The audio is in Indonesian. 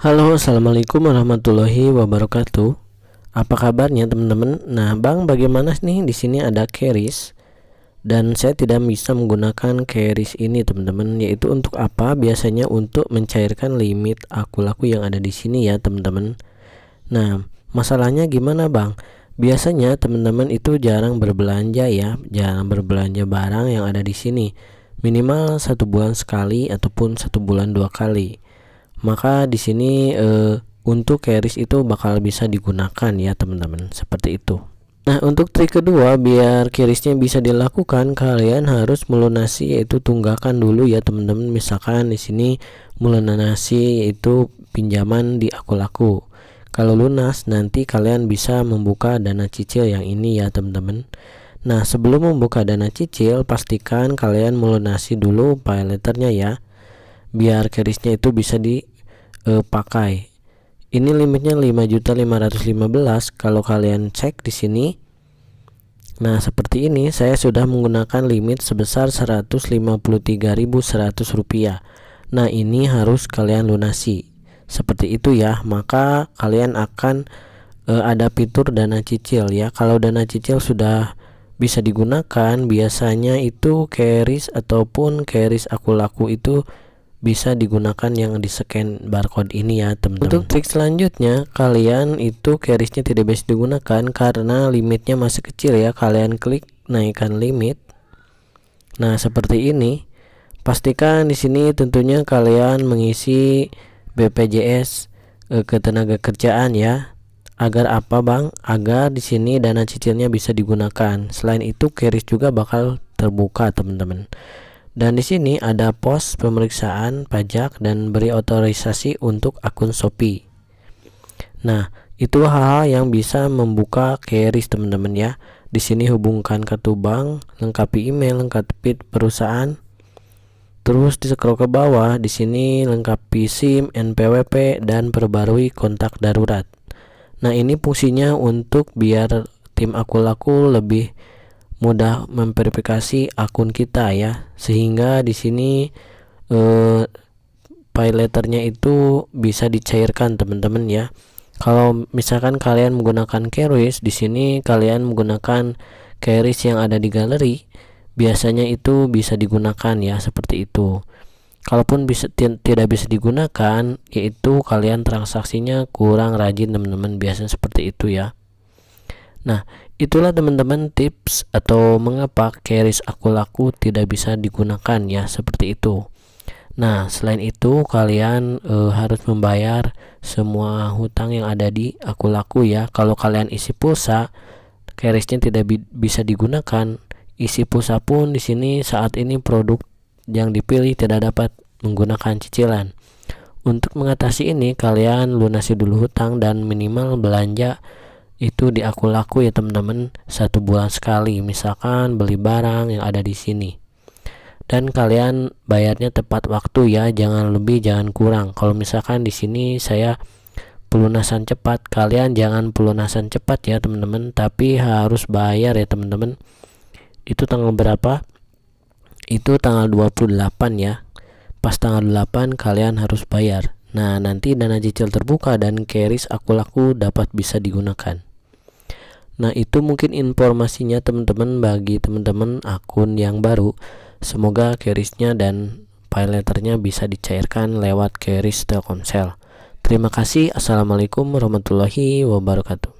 Halo, assalamualaikum warahmatullahi wabarakatuh. Apa kabarnya teman-teman? Nah, bang, bagaimana nih di sini ada keris dan saya tidak bisa menggunakan keris ini teman-teman. Yaitu untuk apa? Biasanya untuk mencairkan limit aku-laku yang ada di sini ya teman-teman. Nah, masalahnya gimana bang? Biasanya teman-teman itu jarang berbelanja ya, jarang berbelanja barang yang ada di sini. Minimal satu bulan sekali ataupun satu bulan dua kali maka di sini e, untuk keris itu bakal bisa digunakan ya teman-teman seperti itu Nah untuk trik kedua biar kirisnya bisa dilakukan kalian harus melunasi yaitu tunggakan dulu ya teman-teman misalkan di sini melunasi yaitu pinjaman di aku laku kalau lunas nanti kalian bisa membuka dana cicil yang ini ya teman-teman Nah sebelum membuka dana cicil pastikan kalian melunasi dulu pay letternya ya biar kirisnya itu bisa di e, pakai. Ini limitnya 5.515 kalau kalian cek di sini. Nah, seperti ini saya sudah menggunakan limit sebesar Rp153.100. Nah, ini harus kalian lunasi. Seperti itu ya, maka kalian akan e, ada fitur dana cicil ya. Kalau dana cicil sudah bisa digunakan, biasanya itu carries ataupun carries aku laku itu bisa digunakan yang di scan barcode ini ya teman-teman untuk trik selanjutnya kalian itu carriage tidak bisa digunakan karena limitnya masih kecil ya kalian klik naikkan limit nah seperti ini pastikan di sini tentunya kalian mengisi BPJS eh, ketenaga kerjaan ya agar apa bang agar di sini dana cicilnya bisa digunakan selain itu keris juga bakal terbuka teman-teman dan di sini ada pos pemeriksaan pajak dan beri otorisasi untuk akun Shopee. Nah, itu hal-hal yang bisa membuka keris teman-teman ya. Di sini hubungkan kartu bank, lengkapi email, lengkapi perusahaan. Terus di scroll ke bawah, di sini lengkapi SIM, NPWP dan perbarui kontak darurat. Nah, ini fungsinya untuk biar tim aku laku lebih mudah memverifikasi akun kita ya sehingga di sini eh, file letternya itu bisa dicairkan teman-teman ya kalau misalkan kalian menggunakan keris di sini kalian menggunakan keris yang ada di galeri biasanya itu bisa digunakan ya seperti itu kalaupun bisa tidak bisa digunakan yaitu kalian transaksinya kurang rajin teman-teman biasanya seperti itu ya Nah, itulah teman-teman tips atau mengapa keris aku laku tidak bisa digunakan ya seperti itu. Nah, selain itu kalian e, harus membayar semua hutang yang ada di aku laku ya. Kalau kalian isi pulsa, kerisnya tidak bi bisa digunakan. Isi pulsa pun di sini saat ini produk yang dipilih tidak dapat menggunakan cicilan. Untuk mengatasi ini, kalian lunasi dulu hutang dan minimal belanja itu di aku laku ya teman-teman satu bulan sekali misalkan beli barang yang ada di sini dan kalian bayarnya tepat waktu ya jangan lebih jangan kurang kalau misalkan di sini saya pelunasan cepat kalian jangan pelunasan cepat ya teman-teman tapi harus bayar ya teman-teman itu tanggal berapa itu tanggal 28 ya pas tanggal 8 kalian harus bayar nah nanti dana cicil terbuka dan keris aku laku dapat bisa digunakan Nah, itu mungkin informasinya teman-teman bagi teman-teman akun yang baru. Semoga kerisnya dan file letternya bisa dicairkan lewat keris Telkomsel. Terima kasih. Assalamualaikum warahmatullahi wabarakatuh.